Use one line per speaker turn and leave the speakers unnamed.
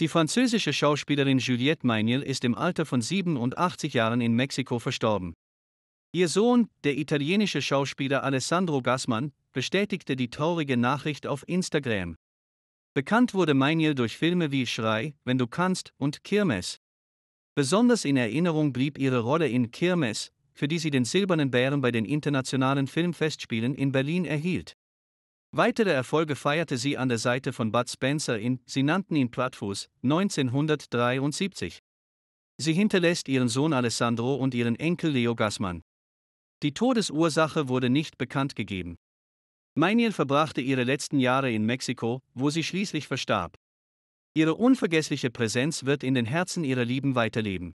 Die französische Schauspielerin Juliette Meinil ist im Alter von 87 Jahren in Mexiko verstorben. Ihr Sohn, der italienische Schauspieler Alessandro Gassmann, bestätigte die traurige Nachricht auf Instagram. Bekannt wurde Meinil durch Filme wie Schrei, Wenn du kannst und Kirmes. Besonders in Erinnerung blieb ihre Rolle in Kirmes, für die sie den Silbernen Bären bei den Internationalen Filmfestspielen in Berlin erhielt. Weitere Erfolge feierte sie an der Seite von Bud Spencer in Sie nannten ihn Plattfuß 1973. Sie hinterlässt ihren Sohn Alessandro und ihren Enkel Leo Gassmann. Die Todesursache wurde nicht bekannt gegeben. Meiniel verbrachte ihre letzten Jahre in Mexiko, wo sie schließlich verstarb. Ihre unvergessliche Präsenz wird in den Herzen ihrer Lieben weiterleben.